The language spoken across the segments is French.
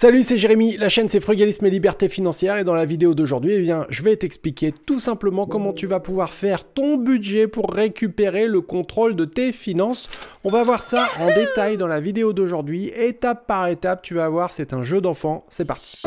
Salut, c'est Jérémy, la chaîne c'est Frugalisme et Liberté Financière et dans la vidéo d'aujourd'hui, eh bien, je vais t'expliquer tout simplement comment tu vas pouvoir faire ton budget pour récupérer le contrôle de tes finances. On va voir ça en détail dans la vidéo d'aujourd'hui, étape par étape, tu vas voir, c'est un jeu d'enfant, c'est parti.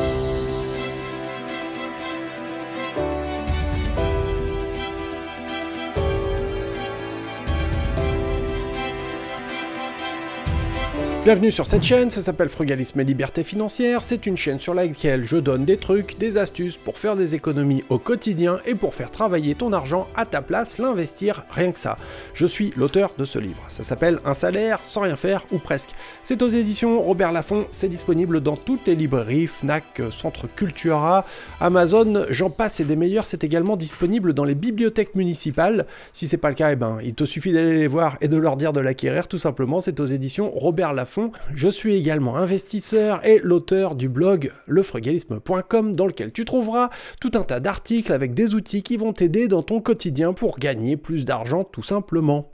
Bienvenue sur cette chaîne, ça s'appelle Frugalisme et Liberté Financière, c'est une chaîne sur laquelle je donne des trucs, des astuces pour faire des économies au quotidien et pour faire travailler ton argent à ta place, l'investir, rien que ça. Je suis l'auteur de ce livre, ça s'appelle Un salaire sans rien faire ou presque. C'est aux éditions Robert Laffont, c'est disponible dans toutes les librairies, FNAC, Centre Cultura, Amazon, j'en passe et des meilleurs, c'est également disponible dans les bibliothèques municipales. Si c'est pas le cas, eh ben, il te suffit d'aller les voir et de leur dire de l'acquérir tout simplement, c'est aux éditions Robert Laffont je suis également investisseur et l'auteur du blog lefrugalisme.com dans lequel tu trouveras tout un tas d'articles avec des outils qui vont t'aider dans ton quotidien pour gagner plus d'argent tout simplement.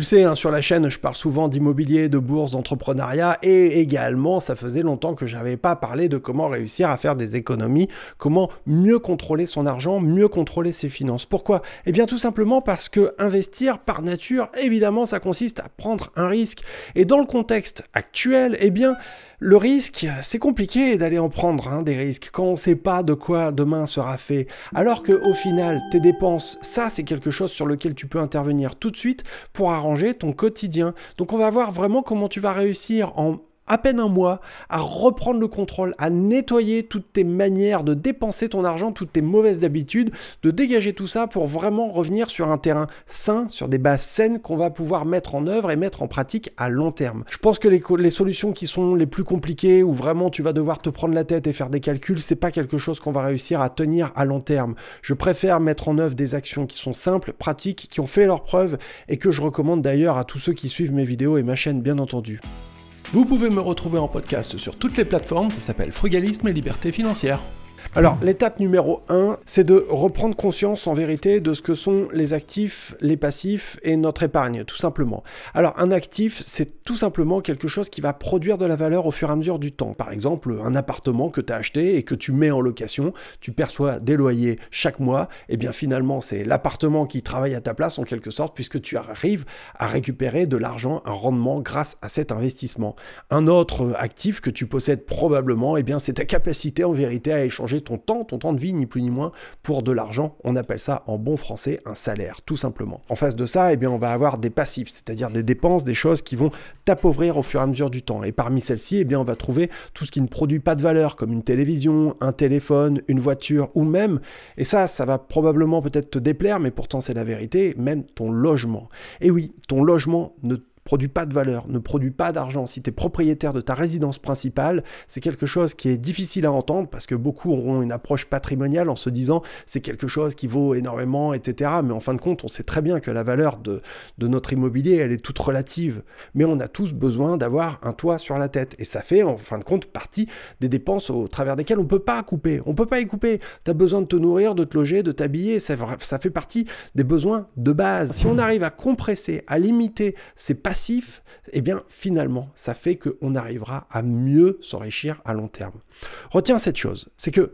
le sais, hein, sur la chaîne, je parle souvent d'immobilier, de bourse, d'entrepreneuriat et également, ça faisait longtemps que je n'avais pas parlé de comment réussir à faire des économies, comment mieux contrôler son argent, mieux contrôler ses finances. Pourquoi Eh bien, tout simplement parce que investir par nature, évidemment, ça consiste à prendre un risque. Et dans le contexte actuel, eh bien, le risque, c'est compliqué d'aller en prendre hein, des risques quand on ne sait pas de quoi demain sera fait. Alors que au final, tes dépenses, ça c'est quelque chose sur lequel tu peux intervenir tout de suite pour arranger ton quotidien. Donc on va voir vraiment comment tu vas réussir en à peine un mois à reprendre le contrôle, à nettoyer toutes tes manières de dépenser ton argent, toutes tes mauvaises habitudes, de dégager tout ça pour vraiment revenir sur un terrain sain, sur des bases saines qu'on va pouvoir mettre en œuvre et mettre en pratique à long terme. Je pense que les, solutions qui sont les plus compliquées, où vraiment tu vas devoir te prendre la tête et faire des calculs, c'est pas quelque chose qu'on va réussir à tenir à long terme. Je préfère mettre en œuvre des actions qui sont simples, pratiques, qui ont fait leurs preuves et que je recommande d'ailleurs à tous ceux qui suivent mes vidéos et ma chaîne bien entendu. Vous pouvez me retrouver en podcast sur toutes les plateformes, ça s'appelle Frugalisme et Liberté Financière. Alors, l'étape numéro 1, c'est de reprendre conscience en vérité de ce que sont les actifs, les passifs et notre épargne, tout simplement. Alors, un actif, c'est tout simplement quelque chose qui va produire de la valeur au fur et à mesure du temps. Par exemple, un appartement que tu as acheté et que tu mets en location, tu perçois des loyers chaque mois, et eh bien finalement, c'est l'appartement qui travaille à ta place en quelque sorte, puisque tu arrives à récupérer de l'argent, un rendement grâce à cet investissement. Un autre actif que tu possèdes probablement, et eh bien c'est ta capacité en vérité à échanger ton temps, ton temps de vie, ni plus ni moins, pour de l'argent. On appelle ça en bon français un salaire, tout simplement. En face de ça, eh bien, on va avoir des passifs, c'est-à-dire des dépenses, des choses qui vont t'appauvrir au fur et à mesure du temps. Et parmi celles-ci, eh bien, on va trouver tout ce qui ne produit pas de valeur, comme une télévision, un téléphone, une voiture, ou même, et ça, ça va probablement peut-être te déplaire, mais pourtant c'est la vérité, même ton logement. Et oui, ton logement ne produit pas de valeur, ne produit pas d'argent. Si tu es propriétaire de ta résidence principale, c'est quelque chose qui est difficile à entendre parce que beaucoup auront une approche patrimoniale en se disant c'est quelque chose qui vaut énormément, etc. Mais en fin de compte, on sait très bien que la valeur de, notre immobilier, elle est toute relative. Mais on a tous besoin d'avoir un toit sur la tête. Et ça fait en fin de compte partie des dépenses au travers desquelles on peut pas couper. On peut pas y couper. Tu as besoin de te nourrir, de te loger, de t'habiller. Ça, fait partie des besoins de base. Si on arrive à compresser, à limiter ces passions et eh bien finalement, ça fait qu'on arrivera à mieux s'enrichir à long terme. Retiens cette chose, c'est que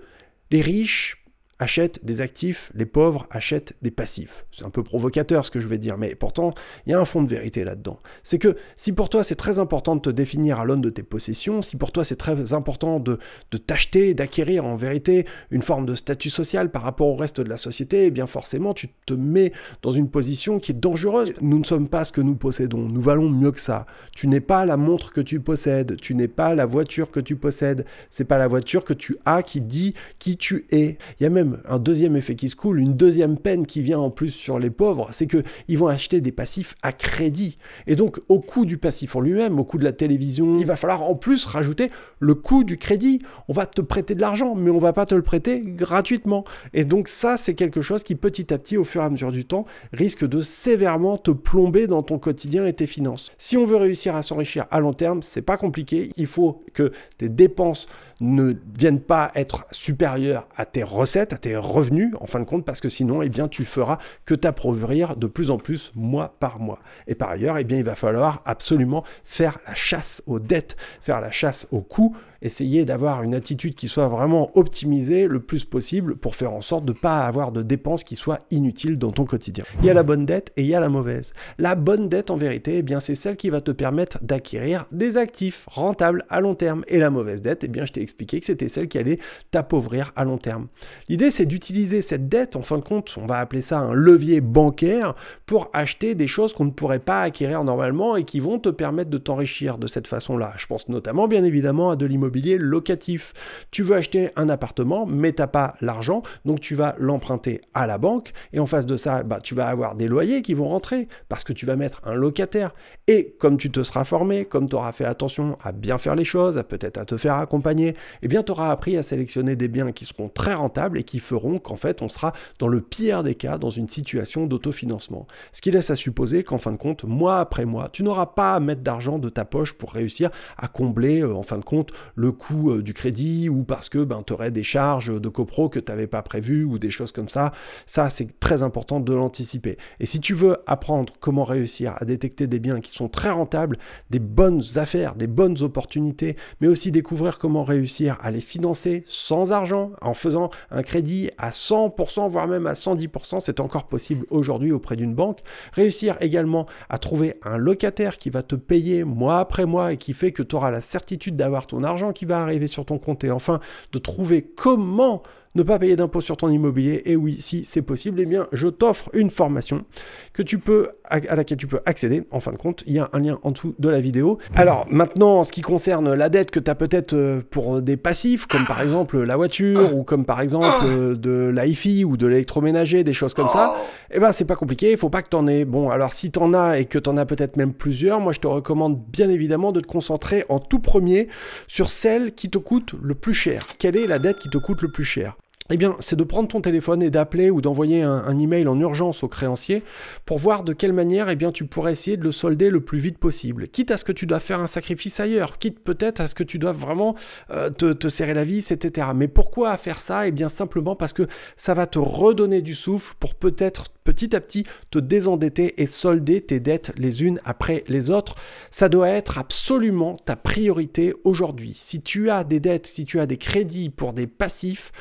les riches achètent des actifs, les pauvres achètent des passifs. C'est un peu provocateur ce que je vais dire, mais pourtant, il y a un fond de vérité là-dedans. C'est que si pour toi c'est très important de te définir à l'aune de tes possessions, si pour toi c'est très important de, de t'acheter, d'acquérir en vérité une forme de statut social par rapport au reste de la société, eh bien forcément tu te mets dans une position qui est dangereuse. Nous ne sommes pas ce que nous possédons, nous valons mieux que ça. Tu n'es pas la montre que tu possèdes, tu n'es pas la voiture que tu possèdes, c'est pas la voiture que tu as qui dit qui tu es. Il y a même un deuxième effet qui se coule, une deuxième peine qui vient en plus sur les pauvres, c'est que qu'ils vont acheter des passifs à crédit. Et donc, au coût du passif en lui-même, au coût de la télévision, il va falloir en plus rajouter le coût du crédit. On va te prêter de l'argent, mais on va pas te le prêter gratuitement. Et donc, ça, c'est quelque chose qui, petit à petit, au fur et à mesure du temps, risque de sévèrement te plomber dans ton quotidien et tes finances. Si on veut réussir à s'enrichir à long terme, c'est pas compliqué. Il faut que tes dépenses ne viennent pas être supérieurs à tes recettes, à tes revenus, en fin de compte, parce que sinon, eh bien, tu feras que t'appauvrir de plus en plus mois par mois. Et par ailleurs, eh bien, il va falloir absolument faire la chasse aux dettes, faire la chasse aux coûts essayer d'avoir une attitude qui soit vraiment optimisée le plus possible pour faire en sorte de ne pas avoir de dépenses qui soient inutiles dans ton quotidien. Il y a la bonne dette et il y a la mauvaise. La bonne dette, en vérité, eh bien c'est celle qui va te permettre d'acquérir des actifs rentables à long terme. Et la mauvaise dette, eh bien, je t'ai expliqué que c'était celle qui allait t'appauvrir à long terme. L'idée, c'est d'utiliser cette dette, en fin de compte, on va appeler ça un levier bancaire, pour acheter des choses qu'on ne pourrait pas acquérir normalement et qui vont te permettre de t'enrichir de cette façon-là. Je pense notamment, bien évidemment, à de l'immobilier locatif. Tu veux acheter un appartement, mais tu pas l'argent, donc tu vas l'emprunter à la banque. Et en face de ça, bah, tu vas avoir des loyers qui vont rentrer parce que tu vas mettre un locataire. Et comme tu te seras formé, comme tu auras fait attention à bien faire les choses, à peut-être à te faire accompagner, eh bien tu auras appris à sélectionner des biens qui seront très rentables et qui feront qu'en fait on sera dans le pire des cas dans une situation d'autofinancement. Ce qui laisse à supposer qu'en fin de compte, mois après mois, tu n'auras pas à mettre d'argent de ta poche pour réussir à combler euh, en fin de compte le coût euh, du crédit ou parce que ben, tu aurais des charges de copro que tu n'avais pas prévues ou des choses comme ça. Ça, c'est très important de l'anticiper. Et si tu veux apprendre comment réussir à détecter des biens qui sont très rentables, des bonnes affaires, des bonnes opportunités, mais aussi découvrir comment réussir à les financer sans argent, en faisant un crédit à 100%, voire même à 110%, c'est encore possible aujourd'hui auprès d'une banque. Réussir également à trouver un locataire qui va te payer mois après mois et qui fait que tu auras la certitude d'avoir ton argent qui va arriver sur ton compte et enfin de trouver comment ne pas payer d'impôts sur ton immobilier. Et oui, si c'est possible, eh bien, je t'offre une formation que tu peux, à, laquelle tu peux accéder. En fin de compte, il y a un lien en dessous de la vidéo. Alors maintenant, en ce qui concerne la dette que tu as peut-être euh, pour des passifs, comme par exemple la voiture ou comme par exemple euh, de l'IFI ou de l'électroménager, des choses comme ça, eh ben, c'est pas compliqué. Il faut pas que tu en aies. Bon, alors si tu en as et que tu en as peut-être même plusieurs, moi je te recommande bien évidemment de te concentrer en tout premier sur celle qui te coûte le plus cher. Quelle est la dette qui te coûte le plus cher eh bien, c'est de prendre ton téléphone et d'appeler ou d'envoyer un, email en urgence au créancier pour voir de quelle manière eh bien, tu pourrais essayer de le solder le plus vite possible. Quitte à ce que tu dois faire un sacrifice ailleurs, quitte peut-être à ce que tu dois vraiment euh, te, te, serrer la vis, etc. Mais pourquoi faire ça Eh bien, simplement parce que ça va te redonner du souffle pour peut-être petit à petit te désendetter et solder tes dettes les unes après les autres. Ça doit être absolument ta priorité aujourd'hui. Si tu as des dettes, si tu as des crédits pour des passifs,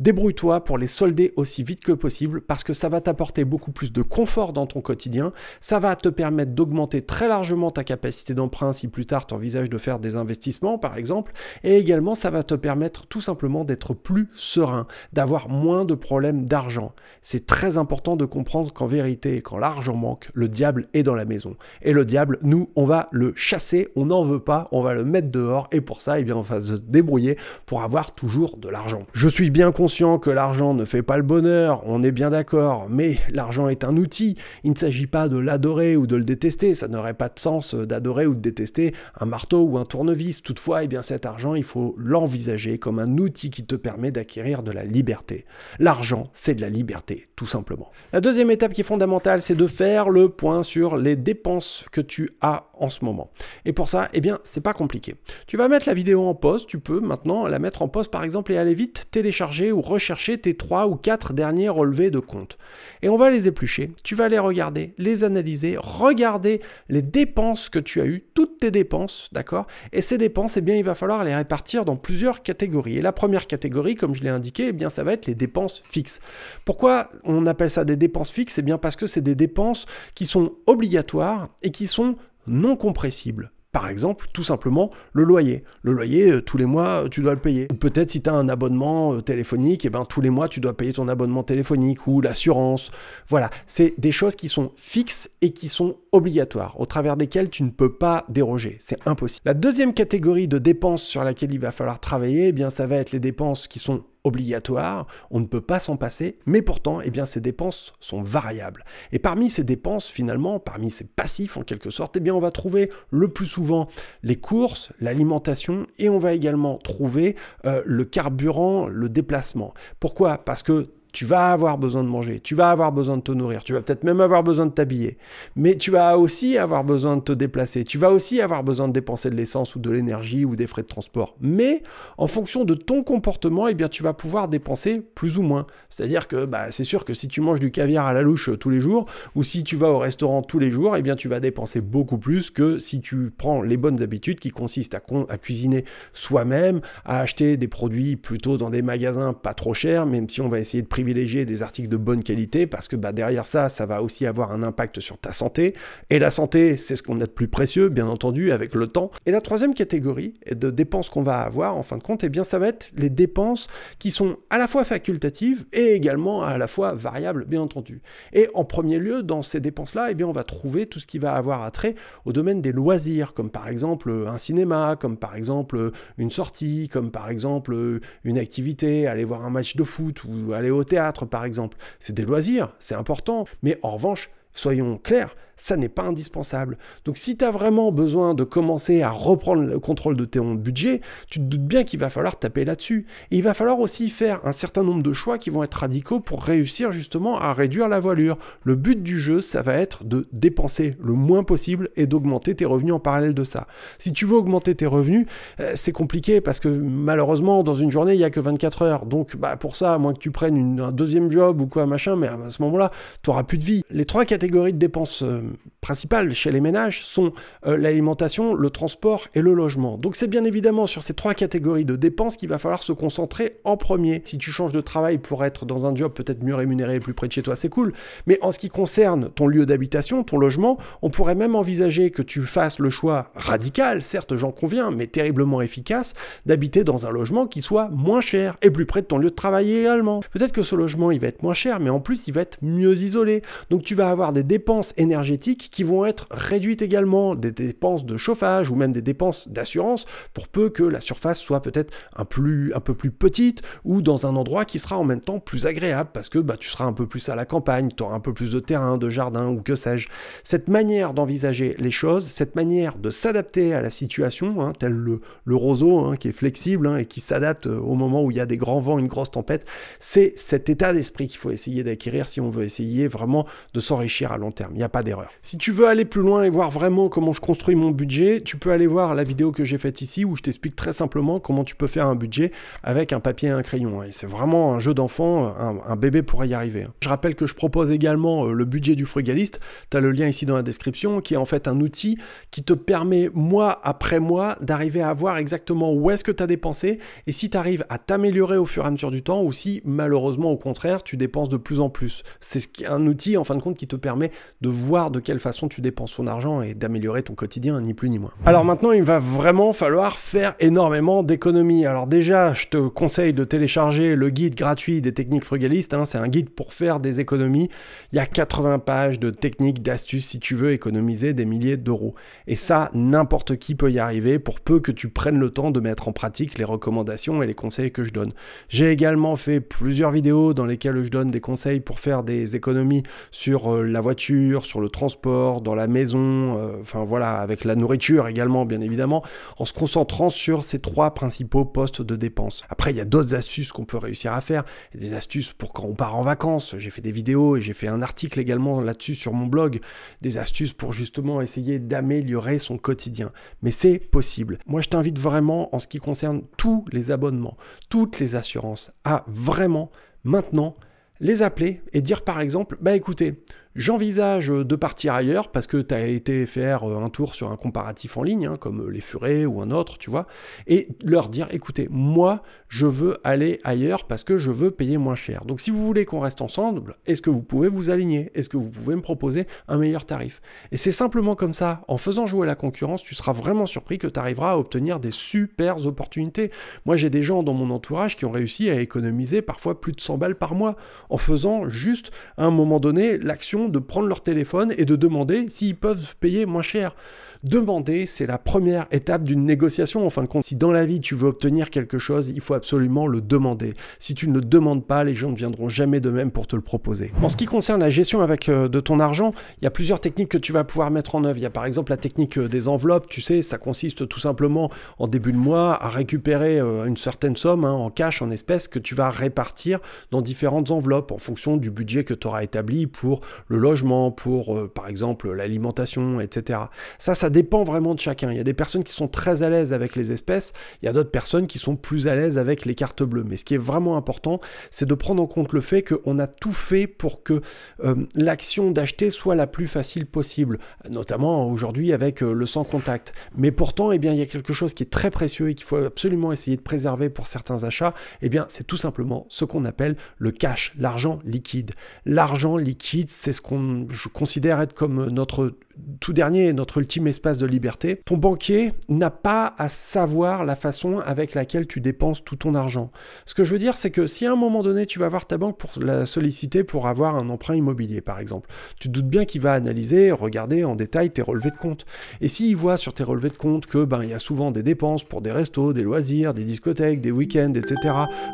débrouille-toi pour les solder aussi vite que possible parce que ça va t'apporter beaucoup plus de confort dans ton quotidien, ça va te permettre d'augmenter très largement ta capacité d'emprunt si plus tard tu envisages de faire des investissements par exemple, et également ça va te permettre tout simplement d'être plus serein, d'avoir moins de problèmes d'argent. C'est très important de comprendre qu'en vérité, quand l'argent manque, le diable est dans la maison. Et le diable, nous, on va le chasser, on n'en veut pas, on va le mettre dehors, et pour ça, eh bien, on va se débrouiller pour avoir toujours de l'argent. Je suis bien conscient que l'argent ne fait pas le bonheur, on est bien d'accord, mais l'argent est un outil, il ne s'agit pas de l'adorer ou de le détester, ça n'aurait pas de sens d'adorer ou de détester un marteau ou un tournevis. Toutefois, et eh bien cet argent, il faut l'envisager comme un outil qui te permet d'acquérir de la liberté. L'argent, c'est de la liberté, tout simplement. La deuxième étape qui est fondamentale, c'est de faire le point sur les dépenses que tu as en ce moment. Et pour ça, et eh bien, c'est pas compliqué. Tu vas mettre la vidéo en pause, tu peux maintenant la mettre en pause par exemple et aller vite télécharger ou rechercher tes trois ou quatre derniers relevés de compte. Et on va les éplucher, tu vas les regarder, les analyser, regarder les dépenses que tu as eues, toutes tes dépenses, d'accord Et ces dépenses, eh bien, il va falloir les répartir dans plusieurs catégories. Et la première catégorie, comme je l'ai indiqué, eh bien, ça va être les dépenses fixes. Pourquoi on appelle ça des dépenses fixes Eh bien, parce que c'est des dépenses qui sont obligatoires et qui sont non compressibles. Par exemple, tout simplement le loyer. Le loyer, euh, tous les mois, euh, tu dois le payer. Ou peut-être si tu as un abonnement euh, téléphonique, et eh ben, tous les mois, tu dois payer ton abonnement téléphonique ou l'assurance. Voilà, c'est des choses qui sont fixes et qui sont obligatoires, au travers desquelles tu ne peux pas déroger. C'est impossible. La deuxième catégorie de dépenses sur laquelle il va falloir travailler, eh bien, ça va être les dépenses qui sont obligatoire, on ne peut pas s'en passer, mais pourtant, et eh bien, ces dépenses sont variables. Et parmi ces dépenses, finalement, parmi ces passifs en quelque sorte, eh bien, on va trouver le plus souvent les courses, l'alimentation, et on va également trouver euh, le carburant, le déplacement. Pourquoi Parce que tu vas avoir besoin de manger, tu vas avoir besoin de te nourrir, tu vas peut-être même avoir besoin de t'habiller, mais tu vas aussi avoir besoin de te déplacer, tu vas aussi avoir besoin de dépenser de l'essence ou de l'énergie ou des frais de transport. Mais en fonction de ton comportement, eh bien, tu vas pouvoir dépenser plus ou moins. C'est-à-dire que bah, c'est sûr que si tu manges du caviar à la louche euh, tous les jours ou si tu vas au restaurant tous les jours, eh bien, tu vas dépenser beaucoup plus que si tu prends les bonnes habitudes qui consistent à, à cuisiner soi-même, à acheter des produits plutôt dans des magasins pas trop chers, même si on va essayer de privilégier des articles de bonne qualité parce que bah, derrière ça, ça va aussi avoir un impact sur ta santé. Et la santé, c'est ce qu'on a de plus précieux, bien entendu, avec le temps. Et la troisième catégorie de dépenses qu'on va avoir, en fin de compte, et eh bien, ça va être les dépenses qui sont à la fois facultatives et également à la fois variables, bien entendu. Et en premier lieu, dans ces dépenses-là, et eh bien, on va trouver tout ce qui va avoir à trait au domaine des loisirs, comme par exemple un cinéma, comme par exemple une sortie, comme par exemple une activité, aller voir un match de foot ou aller au théâtre, par exemple. C'est des loisirs, c'est important. Mais en revanche, soyons clairs, ça n'est pas indispensable. Donc si tu as vraiment besoin de commencer à reprendre le contrôle de ton budget, tu te doutes bien qu'il va falloir taper là-dessus. Et il va falloir aussi faire un certain nombre de choix qui vont être radicaux pour réussir justement à réduire la voilure. Le but du jeu, ça va être de dépenser le moins possible et d'augmenter tes revenus en parallèle de ça. Si tu veux augmenter tes revenus, euh, c'est compliqué parce que malheureusement, dans une journée, il n'y a que 24 heures. Donc bah, pour ça, à moins que tu prennes un deuxième job ou quoi, machin, mais à ce moment-là, tu n'auras plus de vie. Les trois catégories de dépenses euh, principales chez les ménages sont euh, l'alimentation, le transport et le logement. Donc c'est bien évidemment sur ces trois catégories de dépenses qu'il va falloir se concentrer en premier. Si tu changes de travail pour être dans un job peut-être mieux rémunéré et plus près de chez toi, c'est cool. Mais en ce qui concerne ton lieu d'habitation, ton logement, on pourrait même envisager que tu fasses le choix radical, certes j'en conviens, mais terriblement efficace, d'habiter dans un logement qui soit moins cher et plus près de ton lieu de travail également. Peut-être que ce logement il va être moins cher, mais en plus il va être mieux isolé. Donc tu vas avoir des dépenses énergétiques qui vont être réduites également, des dépenses de chauffage ou même des dépenses d'assurance, pour peu que la surface soit peut-être un, plus, un peu plus petite ou dans un endroit qui sera en même temps plus agréable parce que bah, tu seras un peu plus à la campagne, tu auras un peu plus de terrain, de jardin ou que sais-je. Cette manière d'envisager les choses, cette manière de s'adapter à la situation, hein, tel le, roseau hein, qui est flexible hein, et qui s'adapte euh, au moment où il y a des grands vents, une grosse tempête, c'est cet état d'esprit qu'il faut essayer d'acquérir si on veut essayer vraiment de s'enrichir à long terme. Il n'y a pas d'erreur. Si tu veux aller plus loin et voir vraiment comment je construis mon budget, tu peux aller voir la vidéo que j'ai faite ici où je t'explique très simplement comment tu peux faire un budget avec un papier et un crayon. Et c'est vraiment un jeu d'enfant, un, un, bébé pourrait y arriver. Je rappelle que je propose également euh, le budget du frugaliste. Tu as le lien ici dans la description qui est en fait un outil qui te permet mois après mois d'arriver à voir exactement où est-ce que tu as dépensé et si tu arrives à t'améliorer au fur et à mesure du temps ou si malheureusement au contraire tu dépenses de plus en plus. C'est un outil en fin de compte qui te permet de voir de quelle façon tu dépenses ton argent et d'améliorer ton quotidien, ni plus ni moins. Alors maintenant, il va vraiment falloir faire énormément d'économies. Alors déjà, je te conseille de télécharger le guide gratuit des techniques frugalistes. Hein. c'est un guide pour faire des économies. Il y a 80 pages de techniques, d'astuces si tu veux économiser des milliers d'euros. Et ça, n'importe qui peut y arriver pour peu que tu prennes le temps de mettre en pratique les recommandations et les conseils que je donne. J'ai également fait plusieurs vidéos dans lesquelles je donne des conseils pour faire des économies sur euh, la voiture, sur le transport transport, dans la maison, euh, enfin voilà, avec la nourriture également, bien évidemment, en se concentrant sur ces trois principaux postes de dépenses. Après, il y a d'autres astuces qu'on peut réussir à faire, des astuces pour quand on part en vacances. J'ai fait des vidéos et j'ai fait un article également là-dessus sur mon blog, des astuces pour justement essayer d'améliorer son quotidien. Mais c'est possible. Moi, je t'invite vraiment, en ce qui concerne tous les abonnements, toutes les assurances, à vraiment maintenant les appeler et dire par exemple, bah écoutez, J'envisage euh, de partir ailleurs parce que tu as été faire euh, un tour sur un comparatif en ligne, hein, comme euh, les Furets ou un autre, tu vois, et leur dire écoutez, moi, je veux aller ailleurs parce que je veux payer moins cher. Donc, si vous voulez qu'on reste ensemble, est-ce que vous pouvez vous aligner Est-ce que vous pouvez me proposer un meilleur tarif Et c'est simplement comme ça, en faisant jouer la concurrence, tu seras vraiment surpris que tu arriveras à obtenir des super opportunités. Moi, j'ai des gens dans mon entourage qui ont réussi à économiser parfois plus de 100 balles par mois en faisant juste à un moment donné l'action de prendre leur téléphone et de demander s'ils peuvent payer moins cher. Demander, c'est la première étape d'une négociation. En fin de compte, si dans la vie tu veux obtenir quelque chose, il faut absolument le demander. Si tu ne le demandes pas, les gens ne viendront jamais de même pour te le proposer. En ce qui concerne la gestion avec euh, de ton argent, il y a plusieurs techniques que tu vas pouvoir mettre en œuvre. Il y a par exemple la technique euh, des enveloppes. Tu sais, ça consiste tout simplement en début de mois à récupérer euh, une certaine somme hein, en cash, en espèces, que tu vas répartir dans différentes enveloppes en fonction du budget que tu auras établi pour le logement, pour par exemple l'alimentation, etc. Ça, ça dépend vraiment de chacun. Il y a des personnes qui sont très à l'aise avec les espèces, il y a d'autres personnes qui sont plus à l'aise avec les cartes bleues. Mais ce qui est vraiment important, c'est de prendre en compte le fait qu'on a tout fait pour que euh, l'action d'acheter soit la plus facile possible, notamment aujourd'hui avec euh, le sans contact. Mais pourtant, eh bien, il y a quelque chose qui est très précieux et qu'il faut absolument essayer de préserver pour certains achats. Eh bien, c'est tout simplement ce qu'on appelle le cash, l'argent liquide. L'argent liquide, c'est ce qu'on je considère être comme euh, notre tout dernier, notre ultime espèce de liberté, ton banquier n'a pas à savoir la façon avec laquelle tu dépenses tout ton argent. Ce que je veux dire, c'est que si à un moment donné, tu vas voir ta banque pour la solliciter pour avoir un emprunt immobilier, par exemple, tu doutes bien qu'il va analyser, regarder en détail tes relevés de compte. Et s'il voit sur tes relevés de compte que ben il y a souvent des dépenses pour des restos, des loisirs, des discothèques, des week-ends, etc.,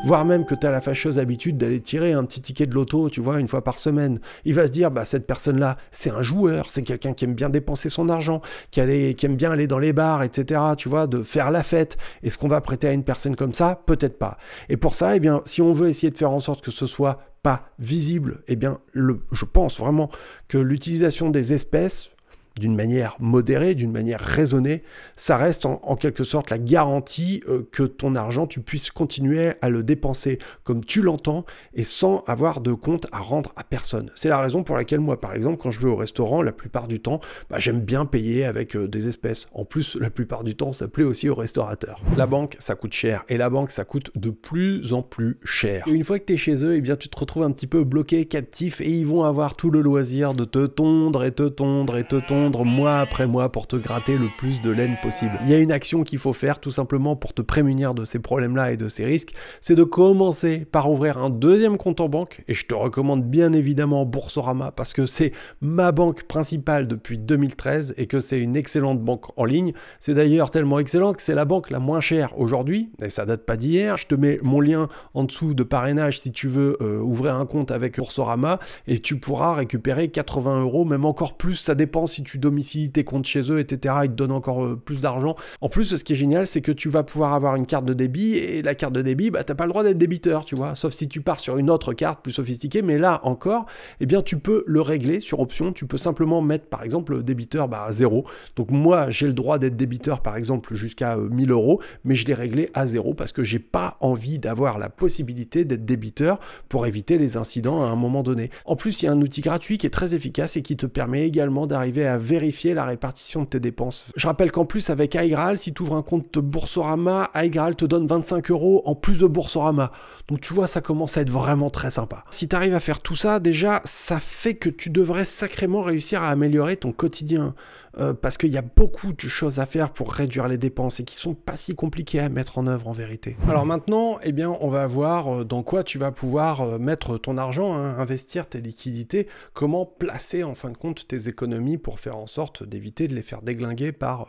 voire même que tu as la fâcheuse habitude d'aller tirer un petit ticket de loto, tu vois, une fois par semaine, il va se dire, bah, cette personne-là, c'est un joueur, c'est quelqu'un qui aime bien dépenser son argent, qui, qui aime bien aller dans les bars, etc., tu vois, de faire la fête. Est-ce qu'on va prêter à une personne comme ça Peut-être pas. Et pour ça, eh bien, si on veut essayer de faire en sorte que ce soit pas visible, eh bien, je pense vraiment que l'utilisation des espèces d'une manière modérée, d'une manière raisonnée, ça reste en, quelque sorte la garantie euh, que ton argent, tu puisses continuer à le dépenser comme tu l'entends et sans avoir de compte à rendre à personne. C'est la raison pour laquelle moi, par exemple, quand je vais au restaurant, la plupart du temps, bah, j'aime bien payer avec euh, des espèces. En plus, la plupart du temps, ça plaît aussi aux restaurateurs. La banque, ça coûte cher et la banque, ça coûte de plus en plus cher. une fois que tu es chez eux, eh bien, tu te retrouves un petit peu bloqué, captif et ils vont avoir tout le loisir de te tondre et te tondre et te tondre mois après mois pour te gratter le plus de laine possible. Il y a une action qu'il faut faire tout simplement pour te prémunir de ces problèmes-là et de ces risques, c'est de commencer par ouvrir un deuxième compte en banque, et je te recommande bien évidemment Boursorama parce que c'est ma banque principale depuis 2013 et que c'est une excellente banque en ligne. C'est d'ailleurs tellement excellent que c'est la banque la moins chère aujourd'hui, et ça date pas d'hier. Je te mets mon lien en dessous de parrainage si tu veux euh, ouvrir un compte avec Boursorama et tu pourras récupérer 80 euros, même encore plus, ça dépend si tu domicile tes comptes chez eux, etc. Ils te donnent encore euh, plus d'argent. En plus, ce qui est génial, c'est que tu vas pouvoir avoir une carte de débit et la carte de débit, bah, t'as pas le droit d'être débiteur, tu vois. Sauf si tu pars sur une autre carte plus sophistiquée, mais là encore, eh bien, tu peux le régler sur option. Tu peux simplement mettre, par exemple, débiteur bah, à zéro. Donc, moi, j'ai le droit d'être débiteur, par exemple, jusqu'à 1000 euh, euros, mais je l'ai réglé à zéro parce que j'ai pas envie d'avoir la possibilité d'être débiteur pour éviter les incidents à un moment donné. En plus, il y a un outil gratuit qui est très efficace et qui te permet également d'arriver à vérifier la répartition de tes dépenses. Je rappelle qu'en plus, avec iGraal, si tu ouvres un compte Boursorama, iGraal te donne 25 euros en plus de Boursorama. Donc tu vois, ça commence à être vraiment très sympa. Si tu arrives à faire tout ça, déjà, ça fait que tu devrais sacrément réussir à améliorer ton quotidien. Euh, parce qu'il y a beaucoup de choses à faire pour réduire les dépenses et qui sont pas si compliquées à mettre en œuvre en vérité. Alors maintenant, eh bien, on va voir euh, dans quoi tu vas pouvoir euh, mettre ton argent, hein, investir tes liquidités, comment placer en fin de compte tes économies pour faire en sorte d'éviter de les faire déglinguer par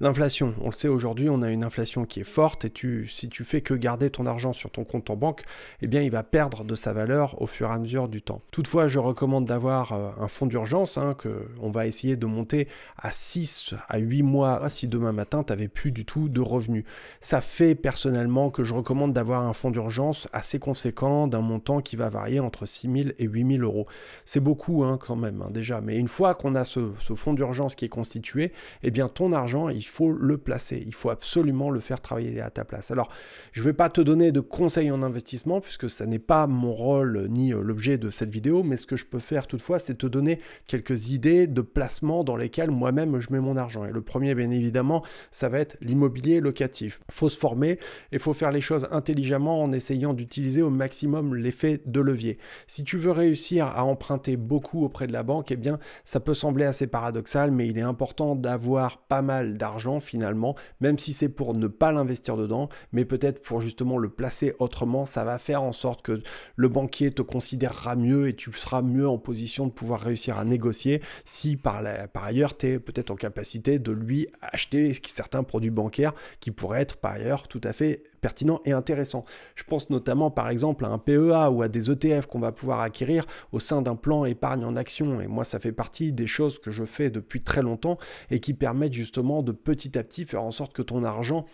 l'inflation. On le sait aujourd'hui, on a une inflation qui est forte et tu, si tu fais que garder ton argent sur ton compte en banque, eh bien, il va perdre de sa valeur au fur et à mesure du temps. Toutefois, je recommande d'avoir un fonds d'urgence hein, que on va essayer de monter à à 6, à 8 mois, si demain matin, tu avais plus du tout de revenus. Ça fait personnellement que je recommande d'avoir un fonds d'urgence assez conséquent d'un montant qui va varier entre 6000 et 8000 euros. C'est beaucoup hein, quand même hein, déjà, mais une fois qu'on a ce, fonds d'urgence qui est constitué, et eh bien ton argent, il faut le placer. Il faut absolument le faire travailler à ta place. Alors, je vais pas te donner de conseils en investissement puisque ça n'est pas mon rôle ni euh, l'objet de cette vidéo, mais ce que je peux faire toutefois, c'est te donner quelques idées de placements dans lesquels moi-même je mets mon argent. Et le premier, bien évidemment, ça va être l'immobilier locatif. faut se former et faut faire les choses intelligemment en essayant d'utiliser au maximum l'effet de levier. Si tu veux réussir à emprunter beaucoup auprès de la banque, et eh bien, ça peut sembler assez paradoxal, mais il est important d'avoir pas mal d'argent finalement, même si c'est pour ne pas l'investir dedans, mais peut-être pour justement le placer autrement, ça va faire en sorte que le banquier te considérera mieux et tu seras mieux en position de pouvoir réussir à négocier si par, la, par ailleurs tu es peut-être en capacité de lui acheter certains produits bancaires qui pourraient être par ailleurs tout à fait pertinents et intéressants. Je pense notamment par exemple à un PEA ou à des ETF qu'on va pouvoir acquérir au sein d'un plan épargne en action. Et moi, ça fait partie des choses que je fais depuis très longtemps et qui permettent justement de petit à petit faire en sorte que ton argent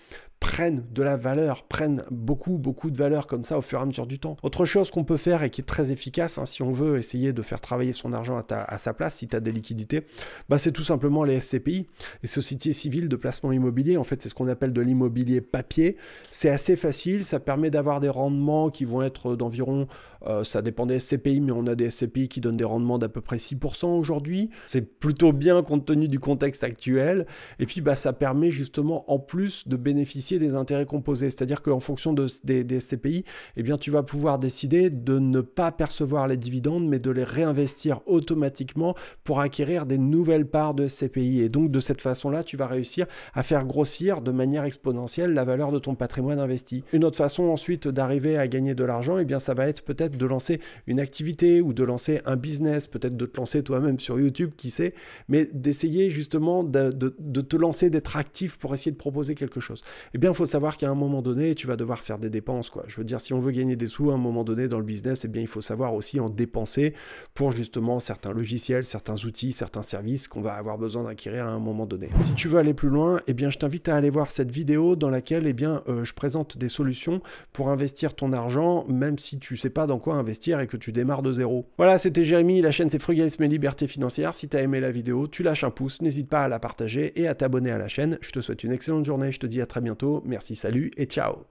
prennent de la valeur, prennent beaucoup, beaucoup de valeur comme ça au fur et à mesure du temps. Autre chose qu'on peut faire et qui est très efficace, hein, si on veut essayer de faire travailler son argent à, sa place, si tu as des liquidités, bah c'est tout simplement les SCPI, les sociétés civiles de placement immobilier. En fait, c'est ce qu'on appelle de l'immobilier papier. C'est assez facile, ça permet d'avoir des rendements qui vont être d'environ, euh, ça dépend des SCPI, mais on a des SCPI qui donnent des rendements d'à peu près 6% aujourd'hui. C'est plutôt bien compte tenu du contexte actuel. Et puis, bah, ça permet justement en plus de bénéficier des intérêts composés. C'est-à-dire qu'en fonction des, SCPI, eh bien, tu vas pouvoir décider de ne pas percevoir les dividendes, mais de les réinvestir automatiquement pour acquérir des nouvelles parts de SCPI. Et donc, de cette façon-là, tu vas réussir à faire grossir de manière exponentielle la valeur de ton patrimoine investi. Une autre façon ensuite d'arriver à gagner de l'argent, eh bien, ça va être peut-être de lancer une activité ou de lancer un business, peut-être de te lancer toi-même sur YouTube, qui sait, mais d'essayer justement de, te lancer, d'être actif pour essayer de proposer quelque chose. Eh il faut savoir qu'à un moment donné, tu vas devoir faire des dépenses. Quoi. Je veux dire, si on veut gagner des sous à un moment donné dans le business, eh bien, il faut savoir aussi en dépenser pour justement certains logiciels, certains outils, certains services qu'on va avoir besoin d'acquérir à un moment donné. Si tu veux aller plus loin, eh bien, je t'invite à aller voir cette vidéo dans laquelle eh bien, euh, je présente des solutions pour investir ton argent, même si tu ne sais pas dans quoi investir et que tu démarres de zéro. Voilà, c'était Jérémy, la chaîne c'est Frugalisme et Liberté Financière. Si tu as aimé la vidéo, tu lâches un pouce, n'hésite pas à la partager et à t'abonner à la chaîne. Je te souhaite une excellente journée, je te dis à très bientôt Merci, salut et ciao